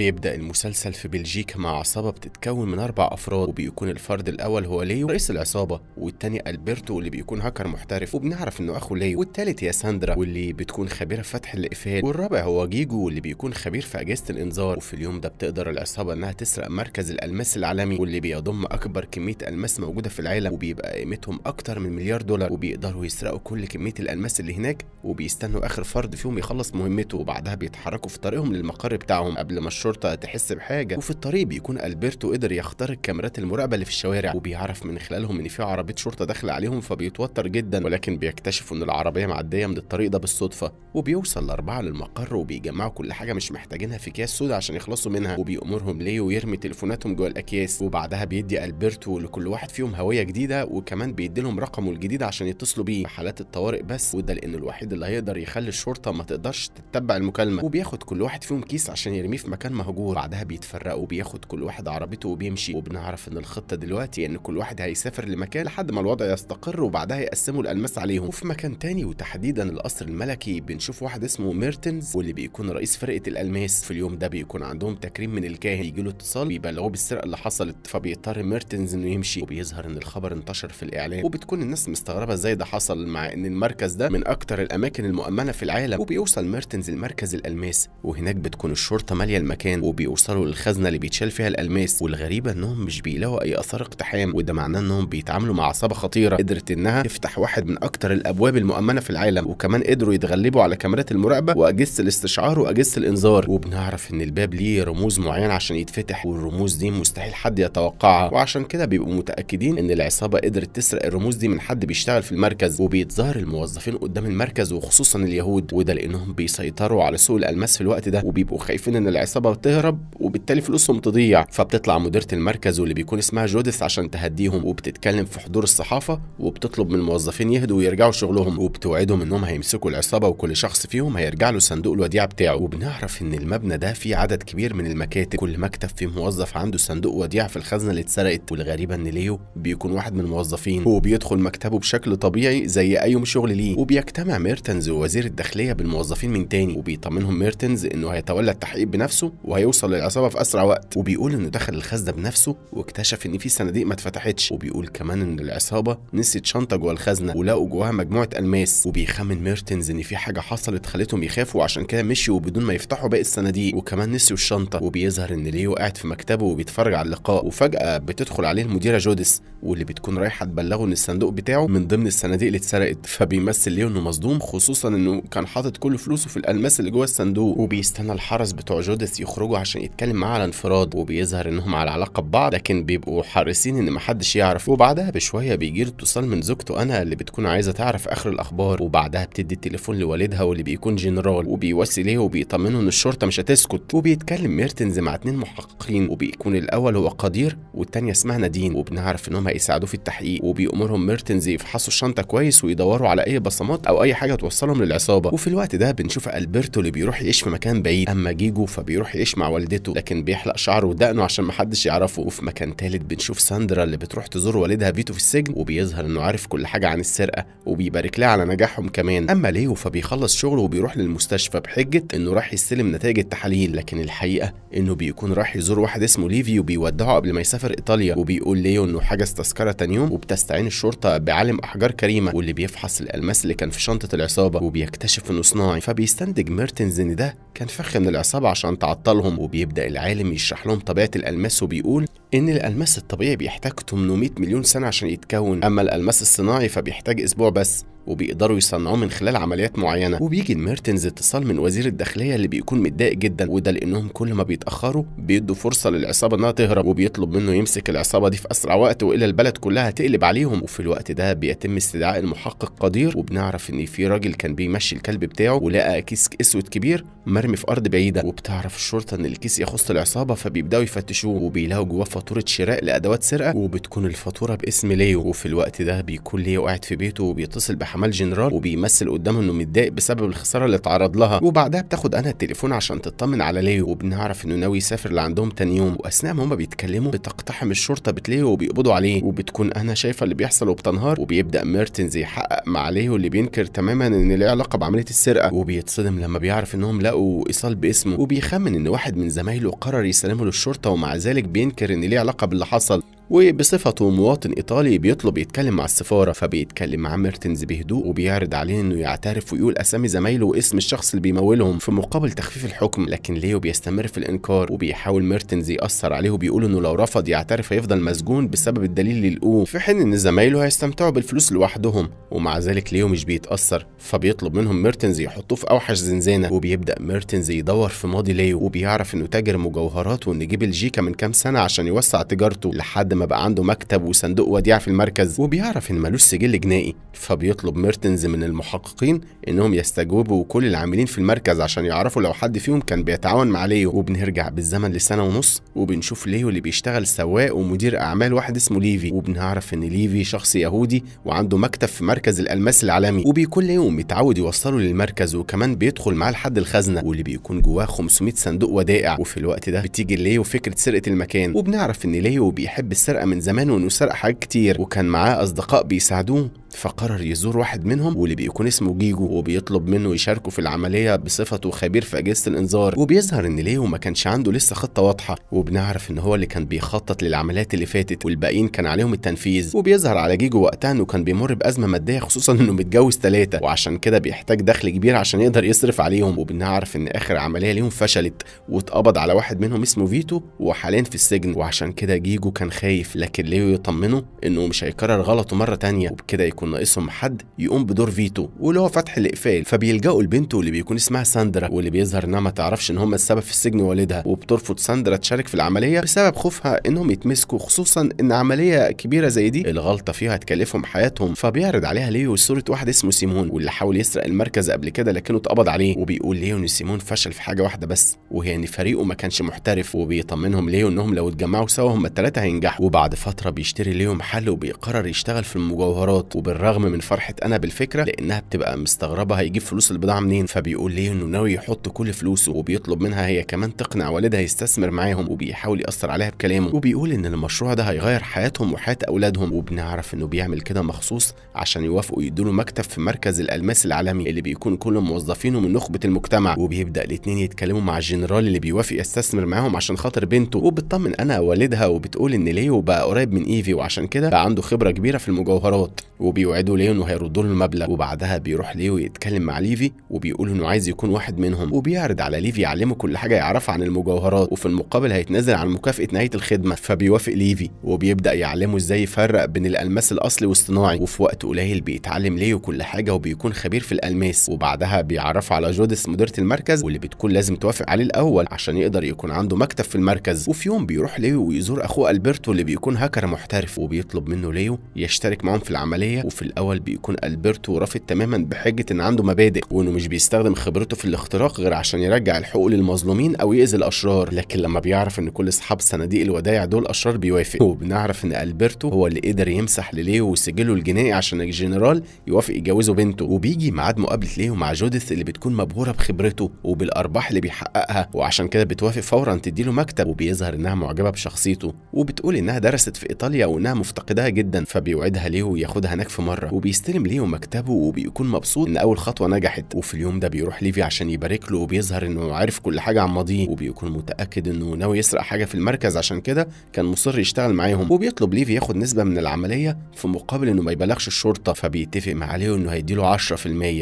بيبدأ المسلسل في بلجيكا مع عصابة بتتكون من أربع أفراد وبيكون الفرد الأول هو ليو رئيس العصابة والتاني ألبرتو اللي بيكون هاكر محترف وبنعرف إنه أخو ليو والتالت يا ساندرا واللي بتكون خبيرة في فتح الإقفال والرابع هو جيجو واللي بيكون خبير في أجهزة الإنذار وفي اليوم ده بتقدر العصابة إنها تسرق مركز الألماس العالمي واللي بيضم أكبر كمية ألماس موجودة في العالم وبيبقى قيمتهم أكتر من مليار دولار وبيقدروا يسرقوا كل كمية الألماس اللي هناك وبيستنوا آخر فرد فيهم يخلص مهمته وبعدها بيتحركوا في طريقهم للمقر بتاعهم قبل ما الشرطة الشرطة تحس بحاجة وفي الطريق بيكون ألبرتو قدر يخترق كاميرات المراقبة اللي في الشوارع وبيعرف من خلالهم إن في عربية شرطة داخلة عليهم فبيتوتر جدا ولكن بيكتشف إن العربية معدية من الطريق ده بالصدفة وبيوصل الأربعة للمقر وبيجمعوا كل حاجة مش محتاجينها في أكياس سودا عشان يخلصوا منها وبيأمرهم ليه ويرمي تليفوناتهم جوه الأكياس وبعدها بيدي ألبرتو لكل واحد فيهم هوية جديدة وكمان بيدي لهم رقمه الجديد عشان يتصلوا بيه في حالات الطوارئ بس وده لأنه الوحيد اللي هيقدر يخلي الشرطة ما تقدرش تتبع المكالمة وبياخد كل واحد فيهم كيس عشان يرميه في مكان مهجور بعدها بيتفرقوا بياخد كل واحد عربيته وبيمشي وبنعرف ان الخطه دلوقتي ان كل واحد هيسافر لمكان لحد ما الوضع يستقر وبعدها يقسموا الالماس عليهم وفي مكان تاني وتحديدا القصر الملكي بنشوف واحد اسمه ميرتنز واللي بيكون رئيس فرقه الالماس في اليوم ده بيكون عندهم تكريم من الكاهن بيجي له اتصال بيبلغوه بالسرقه اللي حصلت فبيضطر ميرتنز انه يمشي وبيظهر ان الخبر انتشر في الاعلام وبتكون الناس مستغربه ازاي ده حصل مع ان المركز ده من اكتر الاماكن المؤمنه في العالم وبيوصل ميرتنز المركز الالماس وهناك بتكون الشرطه ماليه المكان المكان وبيوصلوا للخزنه اللي بيتشال فيها الالماس والغريبه انهم مش بيلاقوا اي اثار اقتحام وده معناه انهم بيتعاملوا مع عصابه خطيره قدرت انها تفتح واحد من اكتر الابواب المؤمنه في العالم وكمان قدروا يتغلبوا على كاميرات المراقبه واجهزه الاستشعار واجهزه الانذار وبنعرف ان الباب ليه رموز معينه عشان يتفتح والرموز دي مستحيل حد يتوقعها وعشان كده بيبقوا متاكدين ان العصابه قدرت تسرق الرموز دي من حد بيشتغل في المركز وبيتظاهر الموظفين قدام المركز وخصوصا اليهود وده لانهم بيسيطروا على سوق الالماس في الوقت ده وبيبقوا خايفين ان العصابه العصابه وتهرب وبالتالي فلوسهم تضيع فبتطلع مديره المركز واللي بيكون اسمها جودث عشان تهديهم وبتتكلم في حضور الصحافه وبتطلب من الموظفين يهدوا ويرجعوا شغلهم وبتوعدهم انهم هيمسكوا العصابه وكل شخص فيهم هيرجع له صندوق الوديعه بتاعه وبنعرف ان المبنى ده فيه عدد كبير من المكاتب كل مكتب فيه موظف عنده صندوق وديعه في الخزنه اللي اتسرقت والغريبه ان ليو بيكون واحد من الموظفين هو بيدخل مكتبه بشكل طبيعي زي اي يوم شغل ليه وبيجتمع ميرتنز ووزير الداخليه بالموظفين من تاني وبيطمنهم ميرتنز انه هيتولى التحقيق بنفسه وهيوصل للعصابه في اسرع وقت وبيقول انه دخل الخزنه بنفسه واكتشف ان في صناديق ما اتفتحتش وبيقول كمان ان العصابه نسيت شنطه جوه الخزنه ولقوا جواها مجموعه الماس وبيخمن ميرتنز ان في حاجه حصلت خلتهم يخافوا وعشان كده مشيوا بدون ما يفتحوا باقي الصناديق وكمان نسيوا الشنطه وبيظهر ان ليو قاعد في مكتبه وبيتفرج على اللقاء وفجاه بتدخل عليه المديره جودس واللي بتكون رايحه تبلغه ان الصندوق بتاعه من ضمن الصناديق اللي اتسرقت فبيمثل ليو انه مصدوم خصوصا انه كان حاطط كل فلوسه في الالماس اللي جوه الصندوق وبيستنى الحرس بتوع جودس بيخرجوا عشان يتكلم معاه على انفراد وبيظهر انهم على علاقه ببعض لكن بيبقوا حريصين ان محدش يعرف وبعدها بشويه بيجي له اتصال من زوجته انا اللي بتكون عايزه تعرف اخر الاخبار وبعدها بتدي التليفون لوالدها واللي بيكون جنرال وبيوصي ليه وبيطمنه ان الشرطه مش هتسكت وبيتكلم ميرتنز مع اتنين محققين وبيكون الاول هو قدير والتانيه اسمها نادين وبنعرف انهم هيساعدوه في التحقيق وبيأمرهم ميرتنز يفحصوا الشنطه كويس ويدوروا على اي بصمات او اي حاجه توصلهم للعصابه وفي الوقت ده بنشوف البرتو اللي بيروح يعيش في مكان بعيد اما جيجو فبيروح يعيش مع والدته لكن بيحلق شعره ودقنه عشان محدش يعرفه وفي مكان تالت بنشوف ساندرا اللي بتروح تزور والدها فيتو في السجن وبيظهر انه عارف كل حاجه عن السرقه وبيبارك لها على نجاحهم كمان اما ليو فبيخلص شغله وبيروح للمستشفى بحجه انه راح يستلم نتائج التحاليل لكن الحقيقه انه بيكون راح يزور واحد اسمه ليفي وبيودعه قبل ما يسافر ايطاليا وبيقول ليو انه حجز تذكره تاني يوم وبتستعين الشرطه بعالم احجار كريمه واللي بيفحص الالماس اللي كان في شنطه العصابه وبيكتشف انه صناعي فبيستنتج ميرتنز ان ده كان فخ من العصابه عشان تعطل عطلهم وبيبدا العالم يشرح لهم طبيعه الالماس وبيقول ان الالماس الطبيعي بيحتاج 800 مليون سنه عشان يتكون اما الالماس الصناعي فبيحتاج اسبوع بس وبيقدروا يصنعوه من خلال عمليات معينه وبيجي لميرتنز اتصال من وزير الداخليه اللي بيكون متضايق جدا وده لانهم كل ما بيتاخروا بيدوا فرصه للعصابه انها تهرب وبيطلب منه يمسك العصابه دي في اسرع وقت والا البلد كلها هتقلب عليهم وفي الوقت ده بيتم استدعاء المحقق قدير وبنعرف ان في راجل كان بيمشي الكلب بتاعه ولقى كيس اسود كبير مرمي في ارض بعيده وبتعرف الشرطه ان الكيس يخص العصابه فبيبداوا يفتشوه وبيلاقوا جواه فاتوره شراء لادوات سرقه وبتكون الفاتوره باسم ليو وفي الوقت ده بيكون ليو قاعد في بيته وبيتصل بحمال جنرال وبيمثل قدامه انه متضايق بسبب الخساره اللي اتعرض لها وبعدها بتاخد انا التليفون عشان تطمن على ليو وبنعرف انه ناوي يسافر لعندهم تاني يوم واثناء ما هما بيتكلموا بتقتحم الشرطه بتليو وبيقبضوا عليه وبتكون انا شايفه اللي بيحصل وبتنهار وبيبدا ميرتنز يحقق مع ليو اللي بينكر تماما ان ليه علاقه بعمليه السرقه وبيتصدم لما بيعرف انهم لقوا ايصال باسمه وبيخمن ان واحد من زمايله قرر يسلمه للشرطه ومع ذلك بينكر ان ليه علاقه باللي حصل وبصفته مواطن ايطالي بيطلب يتكلم مع السفاره فبيتكلم مع ميرتنز بهدوء وبيعرض عليه انه يعترف ويقول اسامي زمايله واسم الشخص اللي بيمولهم في مقابل تخفيف الحكم لكن ليو بيستمر في الانكار وبيحاول ميرتنز ياثر عليه وبيقول انه لو رفض يعترف هيفضل مسجون بسبب الدليل اللي لقوه في حين ان زمايله هيستمتعوا بالفلوس لوحدهم ومع ذلك ليو مش بيتاثر فبيطلب منهم ميرتنز يحطوه في اوحش زنزانه وبيبدا ميرتنز يدور في ماضي ليو وبيعرف انه تاجر مجوهرات وان جه بلجيكا من كام سنه عشان يوسع تجارته لحد لما بقى عنده مكتب وصندوق وديعة في المركز وبيعرف إن ملوش سجل جنائي فبيطلب ميرتنز من المحققين إنهم يستجوبوا كل العاملين في المركز عشان يعرفوا لو حد فيهم كان بيتعاون مع ليو وبنرجع بالزمن لسنة ونص وبنشوف ليو اللي بيشتغل سواق ومدير أعمال واحد اسمه ليفي وبنعرف إن ليفي شخص يهودي وعنده مكتب في مركز الألماس العالمي وبيكون ليو متعود يوصله للمركز وكمان بيدخل معاه لحد الخزنة واللي بيكون جواه 500 صندوق ودائع وفي الوقت ده بتيجي ليو فكرة سرقة المكان وبنعرف إن ليو بيحب السرقة سرقه من زمان وانه سرق حاجات كتير وكان معاه اصدقاء بيساعدوه فقرر يزور واحد منهم واللي بيكون اسمه جيجو وبيطلب منه يشاركه في العملية بصفته خبير في أجهزة الإنذار وبيظهر إن ليو ما كانش عنده لسه خطة واضحة وبنعرف إن هو اللي كان بيخطط للعمليات اللي فاتت والباقيين كان عليهم التنفيذ وبيظهر على جيجو وقتها إنه كان بيمر بأزمة مادية خصوصا إنه متجوز ثلاثة وعشان كده بيحتاج دخل كبير عشان يقدر يصرف عليهم وبنعرف إن آخر عملية ليهم فشلت واتقبض على واحد منهم اسمه فيتو وحاليا في السجن وعشان كده جيجو كان خايف لكن ليو يطمنه إنه مش هيكرر غلطه مرة ثانيه وبكده يكون ناقصهم حد يقوم بدور فيتو واللي هو فتح الاقفال فبيلجأوا لبنته اللي بيكون اسمها ساندرا واللي بيظهر انها ما تعرفش ان هم السبب في السجن والدها وبترفض ساندرا تشارك في العمليه بسبب خوفها انهم يتمسكوا خصوصا ان عمليه كبيره زي دي الغلطه فيها هتكلفهم حياتهم فبيعرض عليها ليو صوره واحد اسمه سيمون واللي حاول يسرق المركز قبل كده لكنه اتقبض عليه وبيقول ليو ان سيمون فشل في حاجه واحده بس وهي ان فريقه ما كانش محترف وبيطمنهم ليو انهم لو اتجمعوا سوا هم الثلاثه هينجحوا وبعد فتره بيشتري ليو محل وبيقرر يشتغل في المجوهرات وب بالرغم من فرحه انا بالفكره لانها بتبقى مستغربه هيجيب فلوس البضاعه منين فبيقول ليه انه ناوي يحط كل فلوسه وبيطلب منها هي كمان تقنع والدها يستثمر معاهم وبيحاول ياثر عليها بكلامه وبيقول ان المشروع ده هيغير حياتهم وحياه اولادهم وبنعرف انه بيعمل كده مخصوص عشان يوافقوا يدوا مكتب في مركز الالماس العالمي اللي بيكون كل موظفينه من نخبه المجتمع وبيبدا الاتنين يتكلموا مع الجنرال اللي بيوافق يستثمر معاهم عشان خاطر بنته وبتطمن انا والدها وبتقول ان ليه بقى قريب من ايفي وعشان كده بقى عنده خبره كبيره في المجوهرات وبي وبيوعدوا ليون وهيردوا له المبلغ وبعدها بيروح ليو يتكلم مع ليفي وبيقول انه عايز يكون واحد منهم وبيعرض على ليفي يعلمه كل حاجه يعرفها عن المجوهرات وفي المقابل هيتنازل عن مكافاه نهايه الخدمه فبيوافق ليفي وبيبدا يعلمه ازاي يفرق بين الالماس الاصلي والصناعي وفي وقت قليل بيتعلم ليو كل حاجه وبيكون خبير في الالماس وبعدها بيعرفه على جودس مديره المركز واللي بتكون لازم توافق عليه الاول عشان يقدر يكون عنده مكتب في المركز وفي يوم بيروح ليو ويزور اخوه البرتو اللي بيكون هاكر محترف وبيطلب منه ليو يشترك معاهم في العمليه وفي الاول بيكون البرتو رافض تماما بحجه ان عنده مبادئ وانه مش بيستخدم خبرته في الاختراق غير عشان يرجع الحقوق للمظلومين او يأذي الاشرار لكن لما بيعرف ان كل اصحاب صناديق الودايع دول اشرار بيوافق وبنعرف ان البرتو هو اللي قدر يمسح لليه وسجله الجنائي عشان الجنرال يوافق يجوزه بنته وبيجي ميعاد مقابله ليه مع جودث اللي بتكون مبهوره بخبرته وبالارباح اللي بيحققها وعشان كده بتوافق فورا تديله مكتب وبيظهر انها معجبه بشخصيته وبتقول انها درست في ايطاليا وانها مفتقداها جدا فبيوعدها ليه وياخدها هناك في مرة وبيستلم ليه مكتبه وبيكون مبسوط إن أول خطوة نجحت وفي اليوم ده بيروح ليفي عشان يبارك له وبيظهر إنه عارف كل حاجة عن ماضيه وبيكون متأكد إنه ناوي يسرق حاجة في المركز عشان كده كان مصر يشتغل معاهم وبيطلب ليفي ياخد نسبة من العملية في مقابل إنه ما يبلغش الشرطة فبيتفق مع ليو إنه هيديله 10%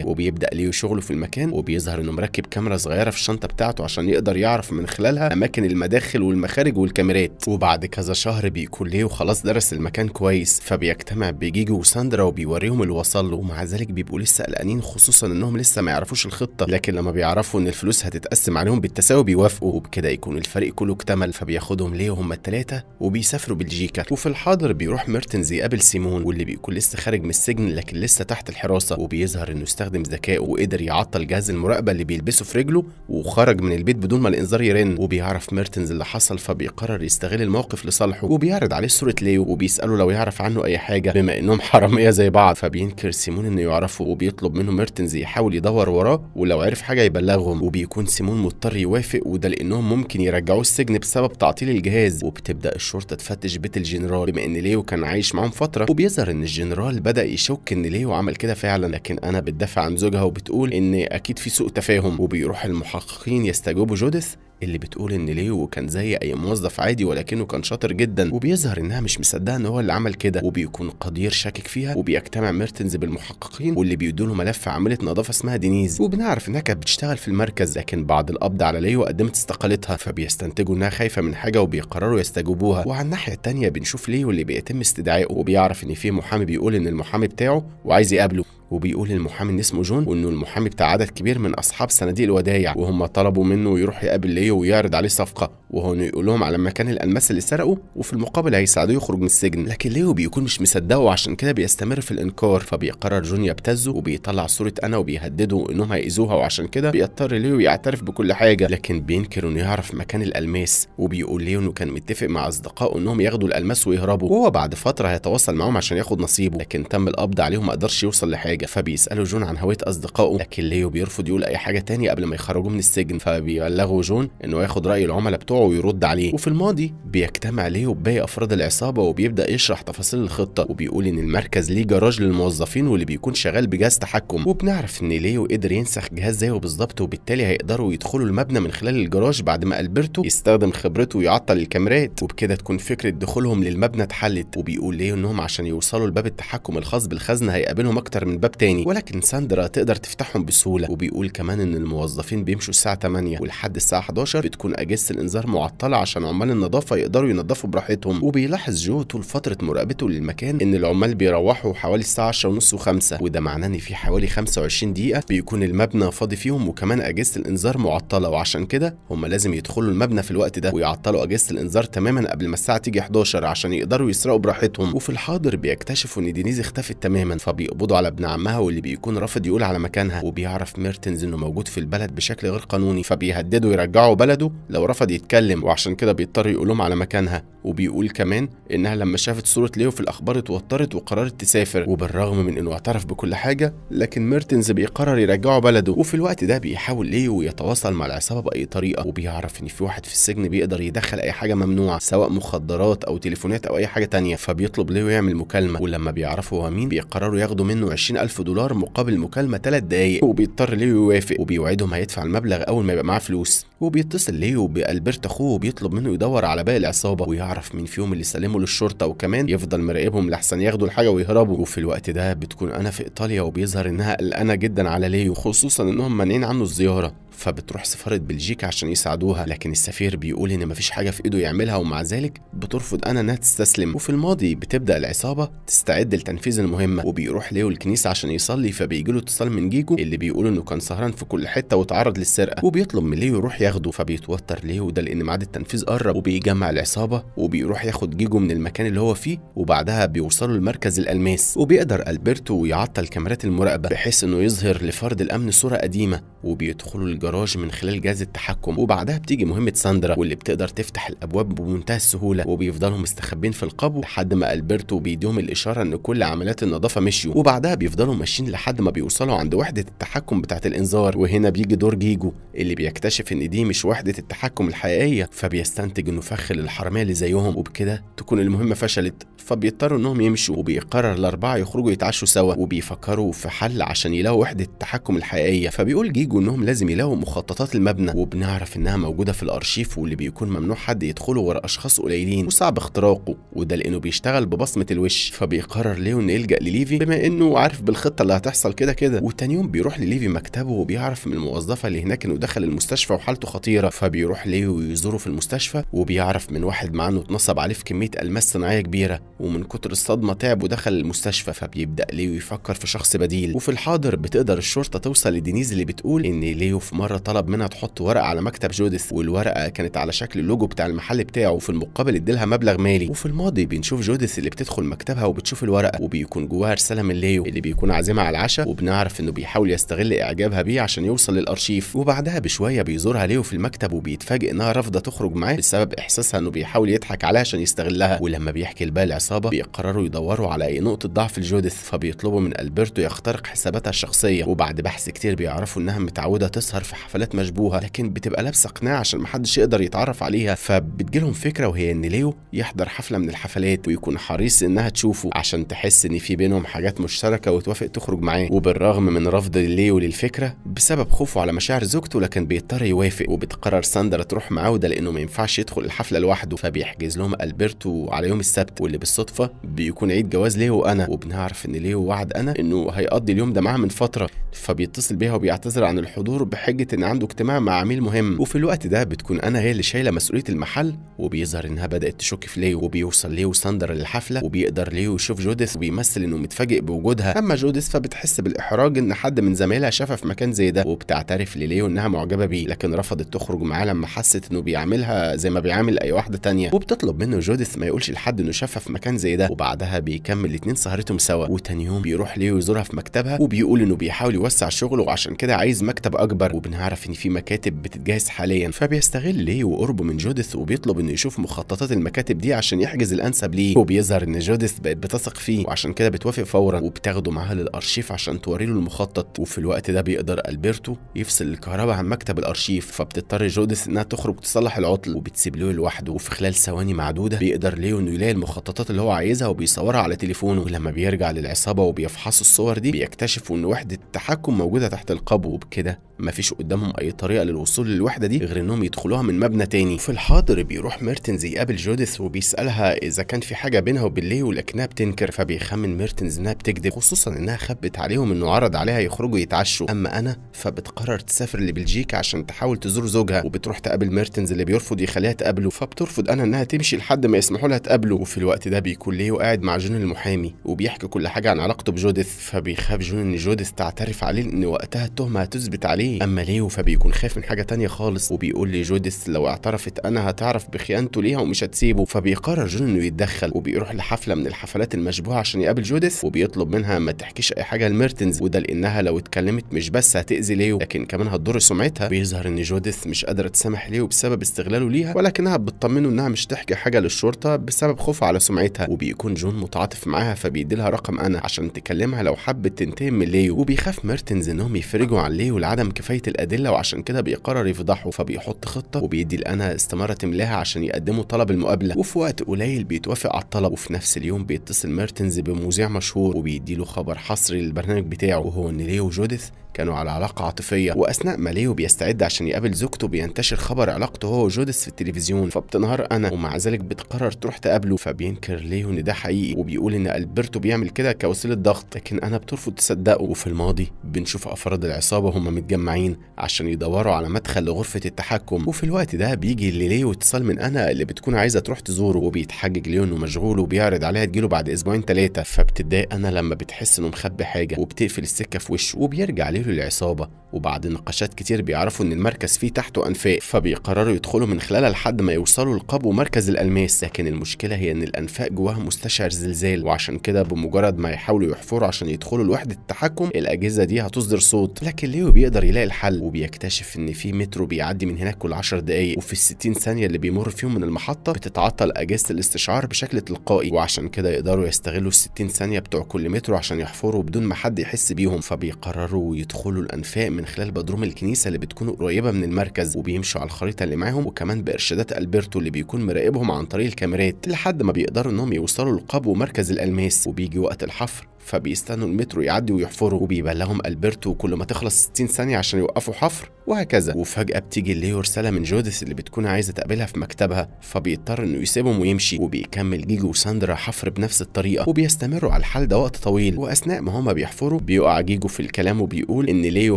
وبيبدأ ليو شغله في المكان وبيظهر إنه مركب كاميرا صغيرة في الشنطة بتاعته عشان يقدر يعرف من خلالها أماكن المداخل والمخارج والكاميرات وبعد كذا شهر بيكون ليو خلاص درس المكان كويس فبيجتمع بجيجو وساندرا وبيوريهم اللي وصل له ومع ذلك بيبقوا لسه قلقانين خصوصا انهم لسه ما يعرفوش الخطه لكن لما بيعرفوا ان الفلوس هتتقسم عليهم بالتساوي بيوافقوا وبكده يكون الفريق كله اكتمل فبياخدهم ليه وهم الثلاثه وبيسافروا بلجيكا وفي الحاضر بيروح ميرتنز يقابل سيمون واللي بيكون لسه خارج من السجن لكن لسه تحت الحراسه وبيظهر انه استخدم ذكائه وقدر يعطل جهاز المراقبه اللي بيلبسه في رجله وخرج من البيت بدون ما الانذار يرن وبيعرف ميرتنز اللي حصل فبيقرر يستغل الموقف لصالحه وبيعرض عليه صوره ليو وبيساله لو يعرف عنه اي حاجه بما انهم حراميه زي بعض فبينكر سيمون انه يعرفه وبيطلب منه ميرتنز يحاول يدور وراه ولو عرف حاجه يبلغهم وبيكون سيمون مضطر يوافق وده لانهم ممكن يرجعوه السجن بسبب تعطيل الجهاز وبتبدا الشرطه تفتش بيت الجنرال بما ان ليو كان عايش معاهم فتره وبيظهر ان الجنرال بدا يشك ان ليو عمل كده فعلا لكن انا بتدافع عن زوجها وبتقول ان اكيد في سوء تفاهم وبيروح المحققين يستجوبوا جوديث اللي بتقول ان ليو كان زي اي موظف عادي ولكنه كان شاطر جدا وبيظهر انها مش مصدقه ان هو اللي عمل كده وبيكون قدير شاكك فيها وبيجتمع ميرتنز بالمحققين واللي بيدوا له ملف عامله نظافه اسمها دينيز وبنعرف انها كانت بتشتغل في المركز لكن بعد القبض على ليو قدمت استقالتها فبيستنتجوا انها خايفه من حاجه وبيقرروا يستجوبوها وعلى الناحيه الثانيه بنشوف ليو اللي بيتم استدعائه وبيعرف ان في محامي بيقول ان المحامي بتاعه وعايز يقابله وبيقول المحامي ان اسمه جون وانه المحامي بتاع عدد كبير من اصحاب صناديق الودايع وهم طلبوا منه يروح يقابل ليو ويعرض عليه صفقه وهو انه يقول لهم على مكان الالماس اللي سرقه وفي المقابل هيساعده يخرج من السجن لكن ليو بيكون مش مصدقه وعشان كده بيستمر في الانكار فبيقرر جون يبتزه وبيطلع صوره انا وبيهدده انهم هيأذوها وعشان كده بيضطر ليو يعترف بكل حاجه لكن بينكر انه يعرف مكان الالماس وبيقول ليو انه كان متفق مع اصدقائه انهم ياخدوا الالماس ويهربوا وهو بعد فتره هيتواصل معاهم عشان ياخد نصيبه لكن تم القبض عليهم ما قدرش يوصل لحاجه حاجه فبيسالوا جون عن هويه اصدقائه لكن ليو بيرفض يقول اي حاجه تاني قبل ما يخرجوه من السجن فبيبلغوا جون انه ياخد راي العملاء بتوعه ويرد عليه وفي الماضي بيجتمع ليو بباقي افراد العصابه وبيبدا يشرح تفاصيل الخطه وبيقول ان المركز ليه جراج للموظفين واللي بيكون شغال بجهاز تحكم وبنعرف ان ليو قدر ينسخ جهاز زيه بالظبط وبالتالي هيقدروا يدخلوا المبنى من خلال الجراج بعد ما البرتو يستخدم خبرته ويعطل الكاميرات وبكده تكون فكره دخولهم للمبنى اتحلت وبيقول ليو انهم عشان يوصلوا لباب التحكم الخاص بالخزنه هيقابلهم اكتر من باب باب تاني ولكن ساندرا تقدر تفتحهم بسهولة وبيقول كمان إن الموظفين بيمشوا الساعة 8 ولحد الساعة 11 بتكون أجهزة الإنذار معطلة عشان عمال النظافة يقدروا ينظفوا براحتهم وبيلاحظ جو طول فترة مراقبته للمكان إن العمال بيروحوا حوالي الساعة 10:30 و5 وده معناه إن في حوالي 25 دقيقة بيكون المبنى فاضي فيهم وكمان أجهزة الإنذار معطلة وعشان كده هم لازم يدخلوا المبنى في الوقت ده ويعطلوا أجهزة الإنذار تماما قبل ما الساعة تيجي 11 عشان يقدروا يسرقوا براحتهم وفي الحاضر بيكتشفوا إن دينيز اختفت تماما فبيقبضوا على ابن عمها واللي بيكون رافض يقول على مكانها وبيعرف ميرتنز انه موجود في البلد بشكل غير قانوني فبيهدده يرجعه بلده لو رفض يتكلم وعشان كده بيضطر يقولهم على مكانها وبيقول كمان انها لما شافت صوره ليو في الاخبار اتوترت وقررت تسافر وبالرغم من انه اعترف بكل حاجه لكن ميرتنز بيقرر يرجعه بلده وفي الوقت ده بيحاول ليو يتواصل مع العصابه باي طريقه وبيعرف ان في واحد في السجن بيقدر يدخل اي حاجه ممنوعه سواء مخدرات او تليفونات او اي حاجه تانية فبيطلب ليو يعمل مكالمه ولما بيعرفوا هو مين بيقرروا ياخدوا منه 20 ألف دولار مقابل مكالمه 3 دقايق وبيضطر ليو يوافق وبيوعدهم هيدفع المبلغ اول ما يبقى معاه فلوس وبيتصل ليو بألبرت اخوه وبيطلب منه يدور على باقي العصابه ويعرف مين فيهم اللي سلمه للشرطه وكمان يفضل مراقبهم لحسن ياخدوا الحاجه ويهربوا وفي الوقت ده بتكون انا في ايطاليا وبيظهر انها قلقانه جدا على ليو خصوصا انهم مانعين عنه الزياره فبتروح سفاره بلجيكا عشان يساعدوها لكن السفير بيقول ان مفيش حاجه في ايده يعملها ومع ذلك بترفض انا انها تستسلم وفي الماضي بتبدا العصابه تستعد لتنفيذ المهمه وبيروح ليو الكنيسه عشان يصلي فبيجي له اتصال من جيجو اللي بيقول انه كان سهران في كل حته وتعرض للسرقه وبيطلب من ليو يروح ياخده فبيتوتر ليو ده لان ميعاد التنفيذ قرب وبيجمع العصابه وبيروح ياخد جيجو من المكان اللي هو فيه وبعدها بيوصلوا لمركز الالماس وبيقدر البرتو يعطل كاميرات المراقبه بحيث انه يظهر لفرد الامن صوره قديمه وبيدخلوا الجراج من خلال جهاز التحكم وبعدها بتيجي مهمه ساندرا واللي بتقدر تفتح الابواب بمنتهى السهوله وبيفضلوا مستخبين في القبو لحد ما البرتو بيديهم الاشاره ان كل عمليات النظافه مشيوا وبعدها بيفضلوا ماشيين لحد ما بيوصلوا عند وحده التحكم بتاعه الانذار وهنا بيجي دور جيجو اللي بيكتشف ان دي مش وحده التحكم الحقيقيه فبيستنتج انه فخ للحراميه اللي زيهم وبكده تكون المهمه فشلت فبيضطروا انهم يمشوا وبيقرر الاربعه يخرجوا يتعشوا سوا وبيفكروا في حل عشان يلاقوا وحده التحكم الحقيقيه فبيقول جيجو انهم لازم يلاقوا مخططات المبنى وبنعرف انها موجوده في الارشيف واللي بيكون ممنوع حد يدخله ورا اشخاص قليلين وصعب اختراقه وده لانه بيشتغل ببصمه الوش فبيقرر ليو انه يلجا لليفي بما انه عارف بالخطه اللي هتحصل كده كده وتاني يوم بيروح لليفي مكتبه وبيعرف من الموظفه اللي هناك انه دخل المستشفى وحالته خطيره فبيروح ليو يزوره في المستشفى وبيعرف من واحد معاه انه اتنصب عليه في كميه الماس صناعيه كبيره ومن كتر الصدمه تعب ودخل المستشفى فبيبدا ليو يفكر في شخص بديل وفي الحاضر بتقدر الشرطه توصل لدينيز اللي بتقول ان ليو في مره مرة طلب منها تحط ورقة على مكتب جودس والورقة كانت على شكل اللوجو بتاع المحل بتاعه وفي المقابل اديلها مبلغ مالي وفي الماضي بنشوف جودس اللي بتدخل مكتبها وبتشوف الورقة وبيكون جواها رسالة من ليو اللي بيكون عازمها على العشاء وبنعرف انه بيحاول يستغل اعجابها بيه عشان يوصل للارشيف وبعدها بشوية بيزورها ليو في المكتب وبيتفاجئ انها رافضة تخرج معاه بسبب احساسها انه بيحاول يضحك عليها عشان يستغلها ولما بيحكي لباقي العصابة بيقرروا يدوروا على اي نقطة ضعف لجودس فبيطلبوا من البرتو يخترق حساباتها الشخصية وبعد بحث كتير بيعرفوا انها متعودة تسهر في حفلات مشبوهه لكن بتبقى لابسه قناع عشان محدش يقدر يتعرف عليها فبتجيلهم فكره وهي ان ليو يحضر حفله من الحفلات ويكون حريص انها تشوفه عشان تحس ان في بينهم حاجات مشتركه وتوافق تخرج معاه وبالرغم من رفض ليو للفكره بسبب خوفه على مشاعر زوجته لكن بيضطر يوافق وبتقرر ساندرا تروح معاه وده لانه ما ينفعش يدخل الحفله لوحده فبيحجز لهم البرتو على يوم السبت واللي بالصدفه بيكون عيد جواز ليو وانا وبنعرف ان ليو وعد انا انه هيقضي اليوم ده معاها من فتره فبيتصل بيها وبيعتذر عن الحضور بحجه لدرجه ان عنده اجتماع مع عميل مهم وفي الوقت ده بتكون انا هي اللي شايله مسؤوليه المحل وبيظهر انها بدات تشك في ليه وبيوصل ليه ساندر للحفله وبيقدر ليه يشوف جوديث وبيمثل انه متفاجئ بوجودها اما جوديث فبتحس بالاحراج ان حد من زمايلها شافها في مكان زي ده وبتعترف لليو انها معجبه بيه لكن رفضت تخرج معاه لما حست انه بيعاملها زي ما بيعامل اي واحده تانية وبتطلب منه جوديث ما يقولش لحد انه شافها في مكان زي ده وبعدها بيكمل الاتنين سهرتهم سوا وتاني يوم بيروح ليو يزورها في مكتبها وبيقول انه بيحاول يوسع شغله وعشان كده عايز مكتب اكبر بنعرف ان في مكاتب بتتجهز حاليا فبيستغل ليه وقربه من جودث وبيطلب انه يشوف مخططات المكاتب دي عشان يحجز الانسب ليه وبيظهر ان جودث بقت بتثق فيه وعشان كده بتوافق فورا وبتاخده معاها للارشيف عشان توري له المخطط وفي الوقت ده بيقدر البرتو يفصل الكهرباء عن مكتب الارشيف فبتضطر جودث انها تخرج تصلح العطل وبتسيب له لوحده وفي خلال ثواني معدوده بيقدر ليه انه يلاقي المخططات اللي هو عايزها وبيصورها على تليفونه ولما بيرجع للعصابه وبيفحصوا الصور دي بيكتشفوا ان وحده التحكم موجوده تحت القبو وبكده مفيش قدامهم اي طريقه للوصول للوحده دي غير انهم يدخلوها من مبنى تاني في الحاضر بيروح ميرتنز يقابل جوديث وبيسالها اذا كان في حاجه بينها وبين ليه ولكنها بتنكر فبيخمن ميرتنز انها بتكذب خصوصا انها خبت عليهم انه عرض عليها يخرجوا يتعشوا اما انا فبتقرر تسافر لبلجيكا عشان تحاول تزور زوجها وبتروح تقابل ميرتنز اللي بيرفض يخليها تقابله فبترفض انا انها تمشي لحد ما يسمحوا لها تقابله وفي الوقت ده بيكون ليه وقاعد مع جون المحامي وبيحكي كل حاجه عن علاقته بجوديث فبيخاف جون ان جوديث تعترف عليه ان وقتها التهمه هتثبت عليه اما عليه فبيكون خايف من حاجه تانية خالص وبيقول لجوديس لو اعترفت انا هتعرف بخيانته ليها ومش هتسيبه فبيقرر جون انه يتدخل وبيروح لحفله من الحفلات المشبوهه عشان يقابل جوديس وبيطلب منها ما تحكيش اي حاجه لميرتنز وده لانها لو اتكلمت مش بس هتاذي ليه لكن كمان هتضر سمعتها بيظهر ان جوديس مش قادره تسامح ليه بسبب استغلاله ليها ولكنها بتطمنه انها مش تحكي حاجه للشرطه بسبب خوفها على سمعتها وبيكون جون متعاطف معاها فبيديلها رقم انا عشان تكلمها لو حبت تنتهي من ليو وبيخاف ميرتنز انهم يفرجوا عن ليو لعدم كفايه الأدلة وعشان كده بيقرر يفضحه فبيحط خطة وبيدي لأنا استمارة تملاها عشان يقدموا طلب المقابلة وفي وقت قليل بيتوافق على الطلب وفي نفس اليوم بيتصل ميرتنز بمذيع مشهور وبيديله خبر حصري للبرنامج بتاعه وهو إن ليه وجودث كانوا على علاقة عاطفية وأثناء ما ليو بيستعد عشان يقابل زوجته بينتشر خبر علاقته هو وجودس في التلفزيون فبتنهار أنا ومع ذلك بتقرر تروح تقابله فبينكر ليو إن ده حقيقي وبيقول إن ألبرتو بيعمل كده كوسيلة ضغط لكن أنا بترفض تصدقه وفي الماضي بنشوف أفراد العصابة هم متجمعين عشان يدوروا على مدخل لغرفة التحكم وفي الوقت ده بيجي لليو اتصال من أنا اللي بتكون عايزة تروح تزوره وبيتحجج ليو إنه مشغول وبيعرض عليها تجيله بعد أسبوعين ثلاثة فبتضايق أنا لما بتحس إنه مخبي حاجة وبتقفل السكة في وشه وبيرجع ليو دخوله العصابة وبعد نقاشات كتير بيعرفوا إن المركز فيه تحته أنفاق فبيقرروا يدخلوا من خلالها لحد ما يوصلوا لقبو مركز الألماس لكن المشكلة هي إن الأنفاق جواها مستشعر زلزال وعشان كده بمجرد ما يحاولوا يحفروا عشان يدخلوا لوحدة التحكم الأجهزة دي هتصدر صوت لكن ليو بيقدر يلاقي الحل وبيكتشف إن في مترو بيعدي من هناك كل 10 دقايق وفي ال 60 ثانية اللي بيمر فيهم من المحطة بتتعطل أجهزة الاستشعار بشكل تلقائي وعشان كده يقدروا يستغلوا ال 60 ثانية بتوع كل مترو عشان يحفروا بدون ما حد يحس بيهم فبيقرروا يدخلوا بيدخلوا الأنفاق من خلال بدروم الكنيسة اللي بتكون قريبة من المركز وبيمشوا على الخريطة اللي معاهم وكمان بإرشادات ألبرتو اللي بيكون مراقبهم عن طريق الكاميرات لحد ما بيقدروا إنهم يوصلوا لقبو مركز الألماس وبيجي وقت الحفر فبيستنوا المترو يعدي ويحفروا وبيبلغهم البرتو كل ما تخلص 60 ثانيه عشان يوقفوا حفر وهكذا وفجاه بتيجي ليو رساله من جودث اللي بتكون عايزه تقابلها في مكتبها فبيضطر انه يسيبهم ويمشي وبيكمل جيجو وساندرا حفر بنفس الطريقه وبيستمروا على الحال ده وقت طويل واثناء ما هما بيحفروا بيقع جيجو في الكلام وبيقول ان ليو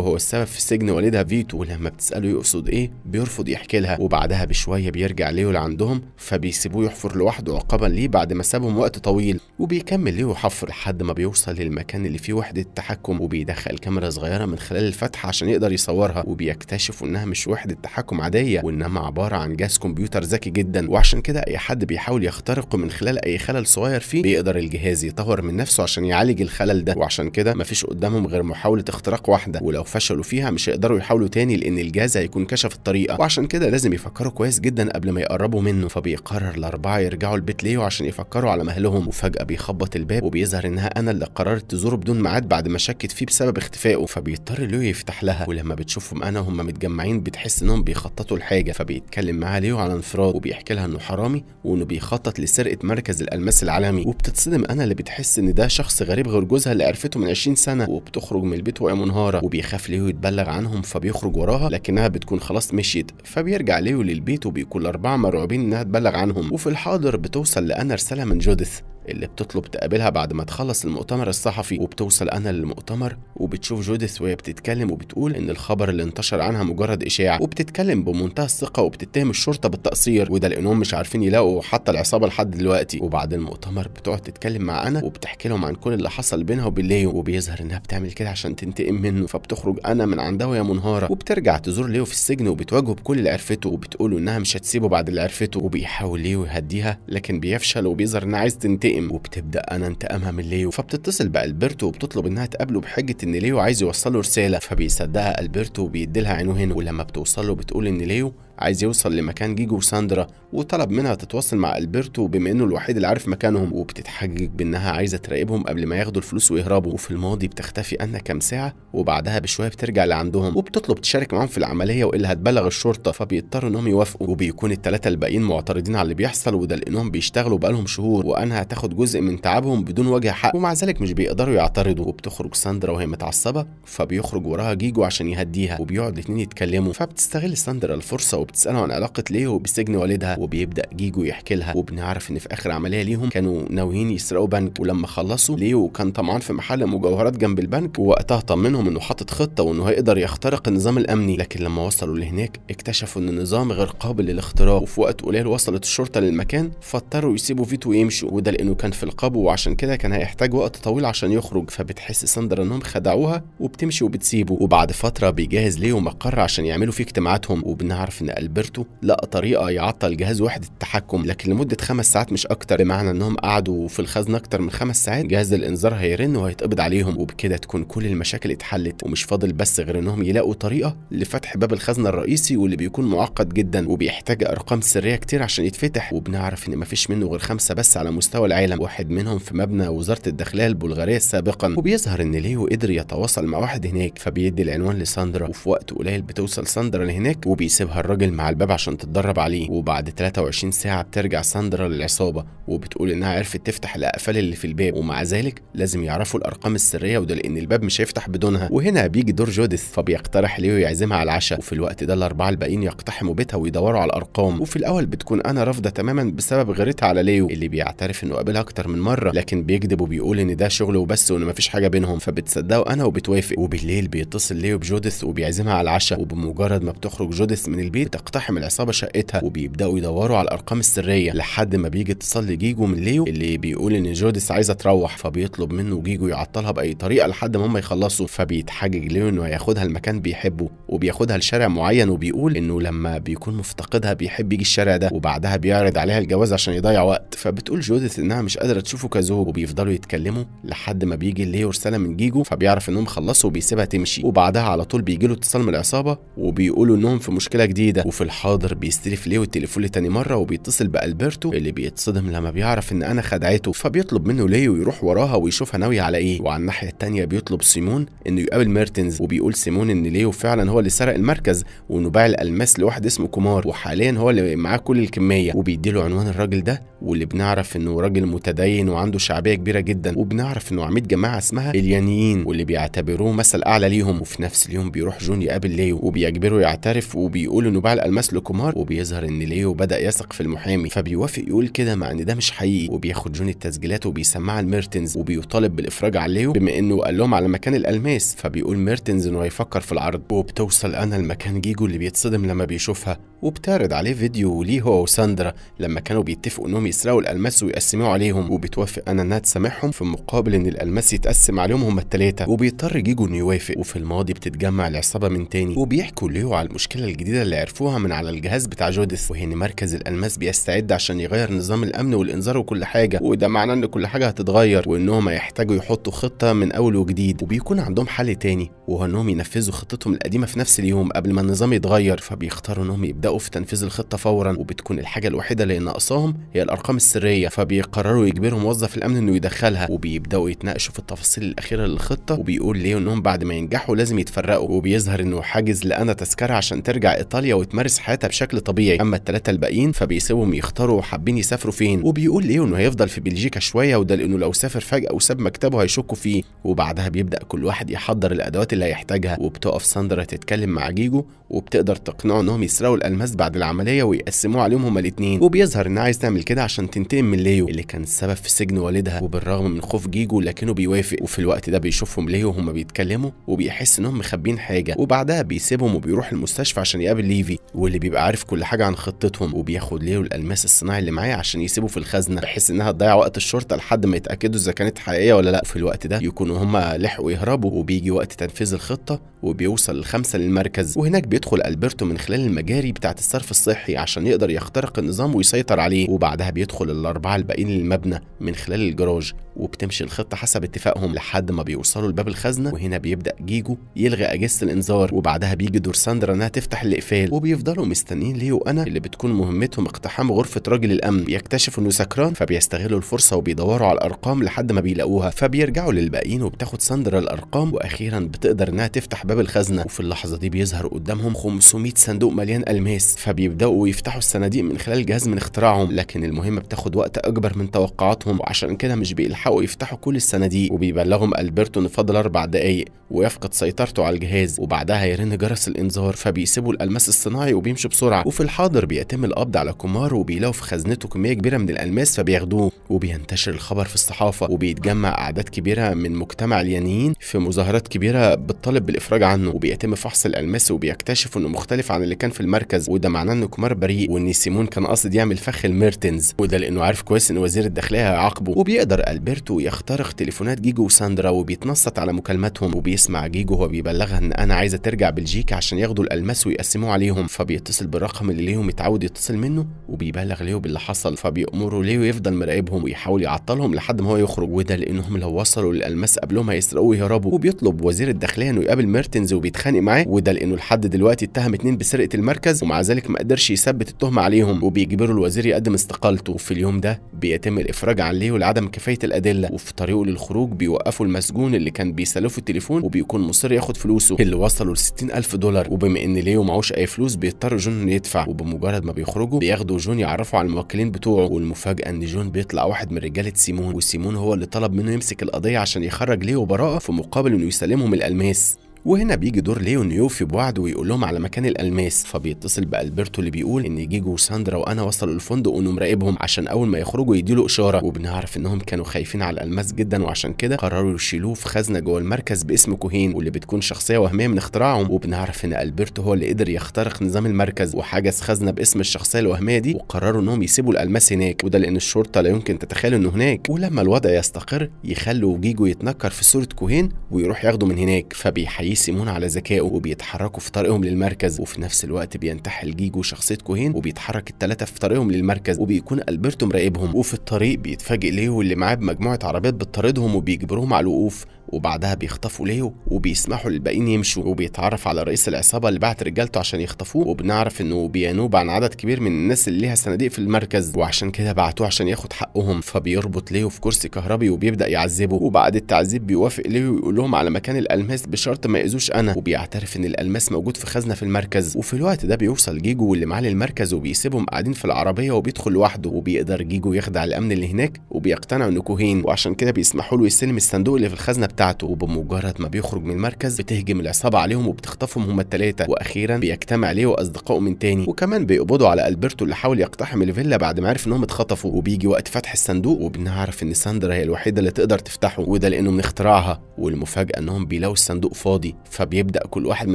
هو السبب في سجن والدها فيتو ولما بتساله يقصد ايه بيرفض يحكي لها وبعدها بشويه بيرجع ليو لعندهم فبيسيبوه يحفر لوحده عقابا ليه بعد ما سابهم وقت طويل وبيكمل ليو حفر لحد ما بيوصل بيوصل للمكان اللي فيه وحده تحكم وبيدخل كاميرا صغيره من خلال الفتحه عشان يقدر يصورها وبيكتشفوا انها مش وحده تحكم عاديه وانما عباره عن جهاز كمبيوتر ذكي جدا وعشان كده اي حد بيحاول يخترقه من خلال اي خلل صغير فيه بيقدر الجهاز يطور من نفسه عشان يعالج الخلل ده وعشان كده مفيش قدامهم غير محاوله اختراق واحده ولو فشلوا فيها مش هيقدروا يحاولوا تاني لان الجهاز هيكون كشف الطريقه وعشان كده لازم يفكروا كويس جدا قبل ما يقربوا منه فبيقرر الاربعه يرجعوا البيت ليو عشان يفكروا على مهلهم وفجاه بيخبط الباب وبيظهر انها انا اللي قررت تزوره بدون ميعاد بعد ما شكت فيه بسبب اختفائه فبيضطر ليو يفتح لها ولما بتشوفهم انا وهم متجمعين بتحس انهم بيخططوا لحاجه فبيتكلم معاها ليو على انفراد وبيحكي لها انه حرامي وانه بيخطط لسرقه مركز الالماس العالمي وبتتصدم انا اللي بتحس ان ده شخص غريب غير جوزها اللي عرفته من 20 سنه وبتخرج من البيت وهي منهاره وبيخاف ليو يتبلغ عنهم فبيخرج وراها لكنها بتكون خلاص مشيت فبيرجع ليو للبيت وبيكون الاربعه مرعوبين انها تبلغ عنهم وفي الحاضر بتوصل لانا رساله من جوديث اللي بتطلب تقابلها بعد ما تخلص المؤتمر المؤتمر الصحفي وبتوصل انا للمؤتمر وبتشوف جوديث وهي بتتكلم وبتقول ان الخبر اللي انتشر عنها مجرد اشاعه وبتتكلم بمنتهى الثقه وبتتهم الشرطه بالتقصير وده لانهم مش عارفين يلاقوا حتى العصابه لحد دلوقتي وبعد المؤتمر بتقعد تتكلم مع انا وبتحكي لهم عن كل اللي حصل بينها وبين ليو وبيظهر انها بتعمل كده عشان تنتقم منه فبتخرج انا من عندها وهي منهاره وبترجع تزور ليو في السجن وبتواجهه بكل اللي عرفته وبتقوله انها مش هتسيبه بعد اللي عرفته وبيحاول ليو يهديها لكن بيفشل وبيظهر انها عايز تنتقم وبتبدا انا انتقامها من ليو فبتت بتتصل بالبرتو وبتطلب انها تقابله بحجه ان ليو عايز يوصله رساله فبيصدقها البرتو وبيديلها هنا ولما بتوصله بتقول ان ليو عايز يوصل لمكان جيجو وساندرا وطلب منها تتواصل مع البرتو بما انه الوحيد اللي عارف مكانهم وبتتحجج بانها عايزه تراقبهم قبل ما ياخدوا الفلوس ويهربوا وفي الماضي بتختفي انا كام ساعه وبعدها بشويه بترجع لعندهم وبتطلب تشارك معاهم في العمليه والا هتبلغ الشرطه فبيضطروا انهم يوافقوا وبيكون الثلاثه الباقيين معترضين على اللي بيحصل وده لانهم بيشتغلوا بقالهم شهور وانها هتاخد جزء من تعبهم بدون وجه حق ومع ذلك مش بيقدروا يعترضوا وبتخرج ساندرا وهي متعصبه فبيخرج وراها جيجو عشان يهديها وبيقعد الاثنين يتكلموا فبتستغل ساندرا الفرصه بتساله عن علاقه ليو بسجن والدها وبيبدا جيجو يحكي لها وبنعرف ان في اخر عمليه ليهم كانوا ناويين يسرقوا بنك ولما خلصوا ليو كان طمعان في محل مجوهرات جنب البنك ووقتها طمنهم انه حاطط خطه وانه هيقدر يخترق النظام الامني لكن لما وصلوا لهناك اكتشفوا ان النظام غير قابل للاختراق وفي وقت قليل وصلت الشرطه للمكان فاضطروا يسيبوا فيتو ويمشوا وده لانه كان في القبو وعشان كده كان هيحتاج وقت طويل عشان يخرج فبتحس ساندرا انهم خدعوها وبتمشي وبتسيبه وبعد فتره بيجهز ليو مقر عشان يعملوا فيه اجتماعاتهم وبنعرف ان البرتو لقى طريقه يعطل جهاز وحده التحكم لكن لمده خمس ساعات مش اكتر بمعنى انهم قعدوا في الخزنه اكتر من خمس ساعات جهاز الانذار هيرن وهيتقبض عليهم وبكده تكون كل المشاكل اتحلت ومش فاضل بس غير انهم يلاقوا طريقه لفتح باب الخزنه الرئيسي واللي بيكون معقد جدا وبيحتاج ارقام سريه كتير عشان يتفتح وبنعرف ان مفيش منه غير خمسه بس على مستوى العالم واحد منهم في مبنى وزاره الداخليه البلغاريه سابقا وبيظهر ان ليو قدر يتواصل مع واحد هناك فبيدي العنوان لساندرا وفي وقت قليل بتوصل ساندرا لهناك وبيسيبها الراجل الراجل مع الباب عشان تتدرب عليه وبعد 23 ساعة بترجع ساندرا للعصابة وبتقول إنها عرفت تفتح الأقفال اللي في الباب ومع ذلك لازم يعرفوا الأرقام السرية وده لأن الباب مش هيفتح بدونها وهنا بيجي دور جوديث فبيقترح ليو يعزمها على العشاء وفي الوقت ده الأربعة الباقيين يقتحموا بيتها ويدوروا على الأرقام وفي الأول بتكون أنا رافضة تماما بسبب غيرتها على ليو اللي بيعترف إنه قابلها أكتر من مرة لكن بيكذب وبيقول إن ده شغله وبس وإن مفيش حاجة بينهم فبتصدقه أنا وبتوافق وبالليل بيتصل ليو بجوديث وبيعزمها على العشاء وبمجرد ما بتخرج جوديث من البيت بتقتحم العصابه شقتها وبيبداوا يدوروا على الارقام السريه لحد ما بيجي اتصال لجيجو من ليو اللي بيقول ان جوديس عايزه تروح فبيطلب منه جيجو يعطلها باي طريقه لحد ما هم يخلصوا فبيتحجج ليو انه هياخدها لمكان بيحبه وبياخدها لشارع معين وبيقول انه لما بيكون مفتقدها بيحب يجي الشارع ده وبعدها بيعرض عليها الجواز عشان يضيع وقت فبتقول جوديس انها مش قادره تشوفه كزوج وبيفضلوا يتكلموا لحد ما بيجي ليو رساله من جيجو فبيعرف انهم خلصوا وبيسيبها تمشي وبعدها على طول بيجي له اتصال من العصابه وبيقولوا انهم في مشكله جديده كده وفي الحاضر بيستلف ليو التليفون لتاني مره وبيتصل بالبرتو اللي بيتصدم لما بيعرف ان انا خدعته فبيطلب منه ليو يروح وراها ويشوفها ناويه على ايه وعلى الناحيه التانيه بيطلب سيمون انه يقابل ميرتنز وبيقول سيمون ان ليو فعلا هو اللي سرق المركز وانه باع الالماس لواحد اسمه كومار وحاليا هو اللي معاه كل الكميه وبيديله عنوان الراجل ده واللي بنعرف انه راجل متدين وعنده شعبيه كبيره جدا وبنعرف انه عميد جماعه اسمها اليانيين واللي بيعتبروه مثل اعلى ليهم وفي نفس اليوم بيروح جون يقابل ليو وبيجبره يعترف وبيقول انه باع مع الألماس لكومار وبيظهر إن ليو بدأ يثق في المحامي فبيوافق يقول كده مع إن ده مش حقيقي وبياخد جوني التسجيلات وبيسمعها لميرتنز وبيطالب بالإفراج عن ليو بما إنه قال لهم على مكان الألماس فبيقول ميرتنز إنه هيفكر في العرض وبتوصل أنا لمكان جيجو اللي بيتصدم لما بيشوفها وبتعرض عليه فيديو ليه هو وساندرا لما كانوا بيتفقوا إنهم يسرقوا الألماس ويقسموه عليهم وبتوافق أنا إنها تسامحهم في مقابل إن الألماس يتقسم عليهم هما الثلاثه وبيضطر جيجو إنه يوافق وفي الماضي بتتجمع العصابة من تاني وبيحكوا ليو على المشكلة الجديدة اللي عرفوها شافوها من على الجهاز بتاع جودس ان مركز الالماس بيستعد عشان يغير نظام الامن والانذار وكل حاجه وده معناه ان كل حاجه هتتغير وانهم هيحتاجوا يحطوا خطه من اول وجديد وبيكون عندهم حل تاني وهو انهم ينفذوا خطتهم القديمه في نفس اليوم قبل ما النظام يتغير فبيختاروا انهم يبداوا في تنفيذ الخطه فورا وبتكون الحاجه الوحيده اللي ناقصاهم هي الارقام السريه فبيقرروا يجبروا موظف الامن انه يدخلها وبيبداوا يتناقشوا في التفاصيل الاخيره للخطه وبيقول ليه انهم بعد ما ينجحوا لازم يتفرقوا وبيظهر انه حاجز لانا تذكره عشان ترجع ايطاليا وت بتمارس حياتها بشكل طبيعي اما الثلاثه الباقيين فبيسيبهم يختاروا حابين يسافروا فين وبيقول ليه انه هيفضل في بلجيكا شويه وده لانه لو سافر فجاه وساب مكتبه هيشكوا فيه وبعدها بيبدا كل واحد يحضر الادوات اللي هيحتاجها وبتقف ساندرا تتكلم مع جيجو وبتقدر تقنعه انهم يسرقوا الالماس بعد العمليه ويقسموه عليهم هما الاثنين وبيظهر انها عايز تعمل كده عشان تنتقم من ليو اللي كان السبب في سجن والدها وبالرغم من خوف جيجو لكنه بيوافق وفي الوقت ده بيشوفهم ليو وهما بيتكلموا وبيحس انهم مخبين حاجه وبعدها بيسيبهم وبيروح المستشفى عشان يقابل ليفي واللي بيبقى عارف كل حاجه عن خطتهم وبياخد ليه الالماس الصناعي اللي معاه عشان يسيبه في الخزنه بحيث انها تضيع وقت الشرطه لحد ما يتاكدوا اذا كانت حقيقيه ولا لا في الوقت ده يكونوا هم لحقوا يهربوا وبيجي وقت تنفيذ الخطه وبيوصل الخمسة للمركز وهناك بيدخل ألبرتو من خلال المجاري بتاعت الصرف الصحي عشان يقدر يخترق النظام ويسيطر عليه وبعدها بيدخل الأربعة الباقيين للمبنى من خلال الجراج وبتمشي الخطة حسب اتفاقهم لحد ما بيوصلوا لباب الخزنة وهنا بيبدأ جيجو يلغي أجهزة الإنذار وبعدها بيجي دور ساندرا إنها تفتح الإقفال وبيفضلوا مستنيين ليه وأنا اللي بتكون مهمتهم اقتحام غرفة راجل الأمن بيكتشفوا إنه سكران فبيستغلوا الفرصة وبيدوروا على الأرقام لحد ما بيلاقوها فبيرجعوا للباقيين وبتاخد ساندرا الأرقام وأخيرا بتقدر إنها تفتح باب الخزنه وفي اللحظه دي بيظهر قدامهم 500 صندوق مليان الماس فبيبداوا يفتحوا الصناديق من خلال جهاز من اختراعهم لكن المهمه بتاخد وقت اكبر من توقعاتهم وعشان كده مش بيلحقوا يفتحوا كل الصناديق وبيبلغهم البرتو ان فاضل اربع دقايق ويفقد سيطرته على الجهاز وبعدها يرن جرس الانذار فبيسيبوا الالماس الصناعي وبيمشوا بسرعه وفي الحاضر بيتم القبض على كومار وبيلاقوا في خزنته كميه كبيره من الالماس فبياخدوه وبينتشر الخبر في الصحافه وبيتجمع اعداد كبيره من مجتمع اليانيين في مظاهرات كبيره بتطالب بالافراج حاجه عنه وبيتم فحص الالماس وبيكتشفوا انه مختلف عن اللي كان في المركز وده معناه انه كمار بريء وان سيمون كان قاصد يعمل فخ الميرتنز وده لانه عارف كويس ان وزير الداخليه هيعاقبه وبيقدر البرتو يخترق تليفونات جيجو وساندرا وبيتنصت على مكالماتهم وبيسمع جيجو وهو بيبلغها ان انا عايزه ترجع بلجيكا عشان ياخدوا الالماس ويقسموه عليهم فبيتصل بالرقم اللي ليو متعود يتصل منه وبيبلغ ليو باللي حصل فبيامره ليو يفضل مراقبهم ويحاول يعطلهم لحد ما هو يخرج وده لانهم لو وصلوا للالماس قبلهم هيسرقوه ويهربوا وبيطلب وزير الداخليه انه يقابل ميرتنز بيستنزف وبيتخانق معاه وده لانه لحد دلوقتي اتهم اتنين بسرقه المركز ومع ذلك ما قدرش يثبت التهمه عليهم وبيجبره الوزير يقدم استقالته وفي اليوم ده بيتم الافراج عليه لعدم كفايه الادله وفي طريقه للخروج بيوقفوا المسجون اللي كان بيسلفه التليفون وبيكون مصر ياخد فلوسه اللي وصلوا ل 60000 دولار وبما ان ليه معوش اي فلوس بيضطر جون يدفع وبمجرد ما بيخرجوا بياخدوا جون يعرفوا على الموكلين بتوعه والمفاجاه ان جون بيطلع واحد من رجاله سيمون وسيمون هو اللي طلب منه يمسك القضيه عشان يخرج ليه براءه في مقابل انه يسلمهم الالماس وهنا بيجي دور ليون يوفي بوعده ويقول لهم على مكان الالماس فبيتصل بالبرتو اللي بيقول ان جيجو وساندرا وانا وصلوا الفندق وانه مراقبهم عشان اول ما يخرجوا يديله اشاره وبنعرف انهم كانوا خايفين على الالماس جدا وعشان كده قرروا يشيلوه في خزنه جوه المركز باسم كوهين واللي بتكون شخصيه وهميه من اختراعهم وبنعرف ان البرتو هو اللي قدر يخترق نظام المركز وحجز خزنه باسم الشخصيه الوهميه دي وقرروا انهم يسيبوا الالماس هناك وده لان الشرطه لا يمكن تتخيل انه هناك ولما الوضع يستقر يخلوا جيجو يتنكر في صوره كوهين ويروح ياخده من هناك فبيحيي بيقيس على ذكائه وبيتحركوا في طريقهم للمركز وفي نفس الوقت بينتحل جيجو شخصية كوهين وبيتحرك الثلاثه في طريقهم للمركز وبيكون ألبرتو مراقبهم وفي الطريق بيتفاجئ ليه اللي معاه بمجموعة عربيات بتطاردهم وبيجبرهم على الوقوف وبعدها بيخطفوا ليو وبيسمحوا للباقيين يمشوا وبيتعرف على رئيس العصابه اللي بعت رجالته عشان يخطفوه وبنعرف انه بينوب عن عدد كبير من الناس اللي ليها صناديق في المركز وعشان كده بعتوه عشان ياخد حقهم فبيربط ليو في كرسي كهربي وبيبدا يعذبه وبعد التعذيب بيوافق ليو ويقول لهم على مكان الالماس بشرط ما يأذوش انا وبيعترف ان الالماس موجود في خزنه في المركز وفي الوقت ده بيوصل جيجو واللي معاه للمركز وبيسيبهم قاعدين في العربيه وبيدخل لوحده وبيقدر جيجو يخدع الامن اللي هناك وبيقتنع انه كوهين وعشان كده بيسمحوا له يستلم الصندوق اللي في الخزنه بتاعته بتاعته وبمجرد ما بيخرج من المركز بتهجم العصابة عليهم وبتخطفهم هم الثلاثه واخيرا بيجتمع ليه واصدقائه من تاني وكمان بيقبضوا على البرتو اللي حاول يقتحم الفيلا بعد ما عرف انهم اتخطفوا وبيجي وقت فتح الصندوق وبنعرف ان ساندرا هي الوحيدة اللي تقدر تفتحه وده لانه من اختراعها والمفاجأة انهم بيلاقوا الصندوق فاضي فبيبدأ كل واحد من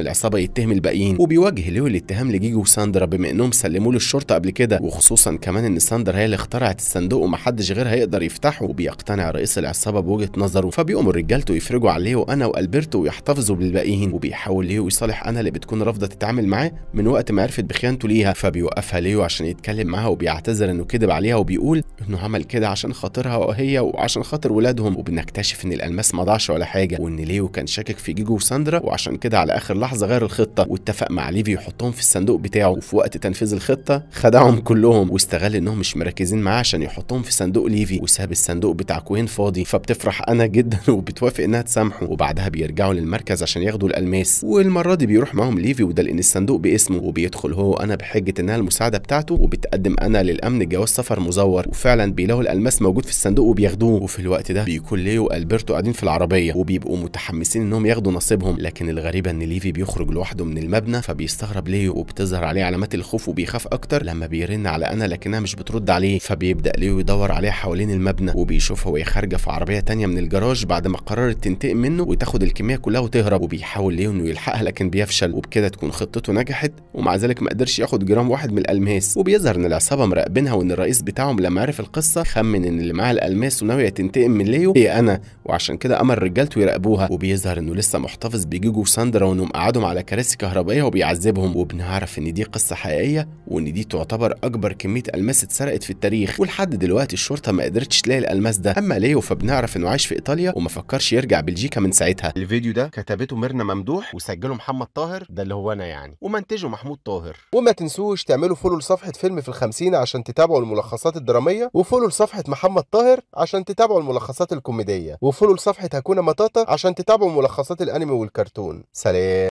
العصابة يتهم الباقيين وبيوجه ليه الاتهام لجيجو وساندرا بما انهم سلموه للشرطة قبل كده وخصوصا كمان ان ساندرا هي اللي اخترعت الصندوق ومحدش غيرها يقدر يفتحه وبيقتنع رئيس العصابة بوجهة نظره فبيقوم رجالته يفرجوا عليه وانا والبرتو ويحتفظوا بالباقيين وبيحاول ليه ويصالح انا اللي بتكون رافضه تتعامل معاه من وقت ما عرفت بخيانته ليها فبيوقفها ليو عشان يتكلم معاها وبيعتذر انه كذب عليها وبيقول انه عمل كده عشان خاطرها وهي وعشان خاطر ولادهم وبنكتشف ان الالماس ما ضاعش ولا حاجه وان ليو كان شاكك في جيجو وساندرا وعشان كده على اخر لحظه غير الخطه واتفق مع ليفي يحطهم في الصندوق بتاعه وفي وقت تنفيذ الخطه خدعهم كلهم واستغل انهم مش مركزين معاه عشان يحطهم في صندوق ليفي وساب الصندوق بتاع كوين فاضي فبتفرح انا جدا وبتوافق انها تسامحه وبعدها بيرجعوا للمركز عشان ياخدوا الالماس والمره دي بيروح معاهم ليفي وده لان الصندوق باسمه وبيدخل هو وانا بحجه انها المساعده بتاعته وبتقدم انا للامن جواز سفر مزور وفعلا بيلاقوا الالماس موجود في الصندوق وبياخدوه وفي الوقت ده بيكون ليو والبرتو قاعدين في العربيه وبيبقوا متحمسين انهم ياخدوا نصيبهم لكن الغريبه ان ليفي بيخرج لوحده من المبنى فبيستغرب ليو وبتظهر عليه علامات الخوف وبيخاف اكتر لما بيرن على انا لكنها مش بترد عليه فبيبدا ليو يدور عليها حوالين المبنى وبيشوفها وهي خارجه في عربيه تانية من الجراج بعد ما قرر قررت تنتقم منه وتاخد الكميه كلها وتهرب وبيحاول ليه انه يلحقها لكن بيفشل وبكده تكون خطته نجحت ومع ذلك ما قدرش ياخد جرام واحد من الالماس وبيظهر ان العصابه مراقبينها وان الرئيس بتاعهم لما عرف القصه خمن ان اللي معاه الالماس وناويه تنتقم من ليو هي انا وعشان كده امر رجالته يراقبوها وبيظهر انه لسه محتفظ بجيجو وساندرا وانهم قعدهم على كراسي كهربائيه وبيعذبهم وبنعرف ان دي قصه حقيقيه وان دي تعتبر اكبر كميه الماس اتسرقت في التاريخ ولحد دلوقتي الشرطه ما قدرتش تلاقي الالماس ده اما ليو فبنعرف انه عايش في ايطاليا وما فكرش يرجع بلجيكا من ساعتها الفيديو ده كتبته ميرنا ممدوح وسجله محمد طاهر ده اللي هو انا يعني ومنتجه محمود طاهر وما تنسوش تعملوا فولو لصفحه فيلم في الخمسين عشان تتابعوا الملخصات الدراميه وفولو لصفحه محمد طاهر عشان تتابعوا الملخصات الكوميديه وفولو لصفحه هكونا مطاطا عشان تتابعوا ملخصات الانمي والكرتون سلام